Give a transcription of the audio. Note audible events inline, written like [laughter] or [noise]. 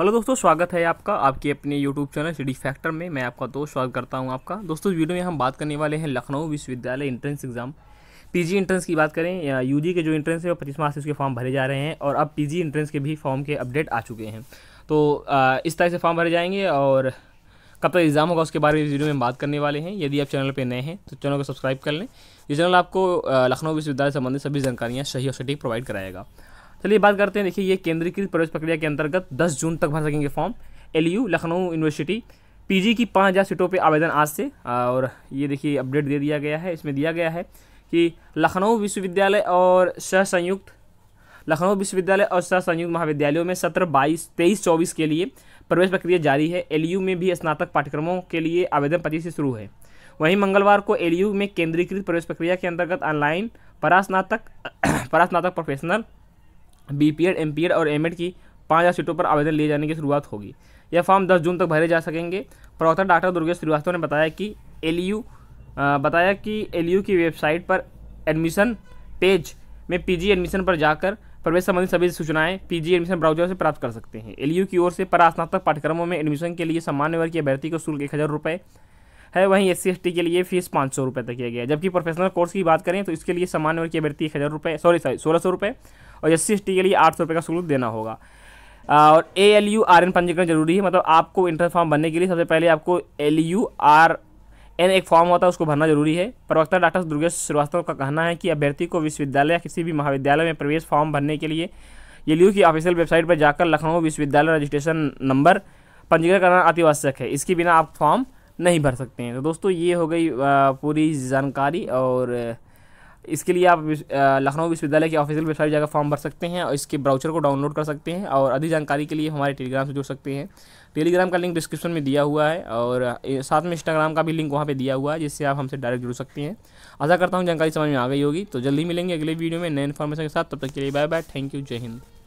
hello दोस्तों स्वागत है आपका आपके अपने यूट्यूब चैनल सिटी फैक्टर में मैं आपका दोस्त स्वागत करता हूं आपका दोस्तों वीडियो में हम बात करने वाले हैं लखनऊ विश्वविद्यालय एंट्रेंस एग्ज़ाम पीजी एंट्रेंस की बात करें यूजी के जो इंट्रेंस है वो पच्चीस मार्च से उसके फॉर्म भरे जा रहे हैं और अब पी एंट्रेंस के भी फॉर्म के अपडेट आ चुके हैं तो इस तरह से फॉर्म भरे जाएंगे और कब तक एग्ज़ाम होगा उसके बारे में वीडियो में बात करने वाले हैं यदि आप चैनल पर नए हैं तो चैनल को सब्सक्राइब कर लें ये चैनल आपको लखनऊ विश्वविद्यालय संबंधित सभी जानकारियाँ सही और सटीक प्रोवाइड कराएगा चलिए बात करते हैं देखिए ये केंद्रीकृत प्रवेश प्रक्रिया के अंतर्गत 10 जून तक भर सकेंगे form LU Lucknow University PG की 5000 सीटों पे आवेदन आज से और ये देखिए अपडेट दे दिया गया है इसमें दिया गया है कि लखनऊ विश्वविद्यालय और सह संयुक्त लखनऊ विश्वविद्यालय और सह संयुक्त महाविद्यालयों में सत्र बाईस तेईस चौबीस के लिए प्रवेश प्रक्रिया जारी है एलयू में भी स्नातक पाठ्यक्रमों के लिए आवेदन पच्चीस से शुरू है वहीं मंगलवार को एल में केंद्रीकृत प्रवेश प्रक्रिया के अंतर्गत ऑनलाइन परास्नातक [clears throat] परास्नातक professional B P Ed M P Ed और एम एड की पाँच हज़ार सीटों पर आवेदन लिए जाने की शुरुआत होगी यह फॉर्म दस जून तक भरे जा सकेंगे प्रवक्ता डॉक्टर दुर्गेश श्रीवास्तव ने बताया कि एल यू बताया कि एल यू की वेबसाइट पर एडमिशन पेज में पी जी एडमिशन पर जाकर प्रवेश संबंधी सभी सूचनाएं पीजी एडमिशन ब्राउजर से प्राप्त कर सकते हैं एलयू की ओर से परास्नातक पाठ्यक्रमों में एडमिशन के लिए सामान्य वर्ग की अभ्यर्थी को शुल्क एक हज़ार रुपये है वहीं एस सी के लिए फीस पाँच सौ रुपये तक किया गया जबकि प्रोफेशनल कोर्स की बात करें तो इसके लिए सामान्य वर्ग की अभ्यर्थी एक हज़ार रुपये सॉरी सॉरी सोलह सौ रुपये और एस सी के लिए आठ सौ का शुल्क देना होगा और A L U R N पंजीकरण जरूरी है मतलब आपको इंटर फॉर्म भरने के लिए सबसे पहले आपको एल यू आर एन एक फॉर्म होता है उसको भरना जरूरी है प्रवक्ता डॉक्टर दुर्गेश श्रीवास्तव का कहना है कि अभ्यर्थी को विश्वविद्यालय या किसी भी महाविद्यालय में प्रवेश फॉर्म भरने के लिए एल की ऑफिशियल वेबसाइट पर जाकर लखनऊ विश्वविद्यालय रजिस्ट्रेशन नंबर पंजीकरण करना अति आवश्यक है इसके बिना आप फॉर्म नहीं भर सकते हैं तो दोस्तों ये हो गई पूरी जानकारी और इसके लिए आप लखनऊ विश्वविद्यालय की ऑफिशियल वेबसाइट जाकर फॉर्म भर सकते हैं और इसके ब्राउचर को डाउनलोड कर सकते हैं और अधिक जानकारी के लिए हमारे टेलीग्राम से जुड़ सकते हैं टेलीग्राम का लिंक डिस्क्रिप्शन में दिया हुआ है और साथ में इंस्टाग्राम का भी लिंक वहाँ पर दिया हुआ है जिससे आप हमसे डायरेक्ट जुड़ सकते हैं आशा करता हूँ जानकारी समझ में आ गई होगी तो जल्दी मिलेंगे अगले वीडियो में नए इन्फॉर्मेशन के साथ तब तक के लिए बाय बाय थैंक यू जय हिंद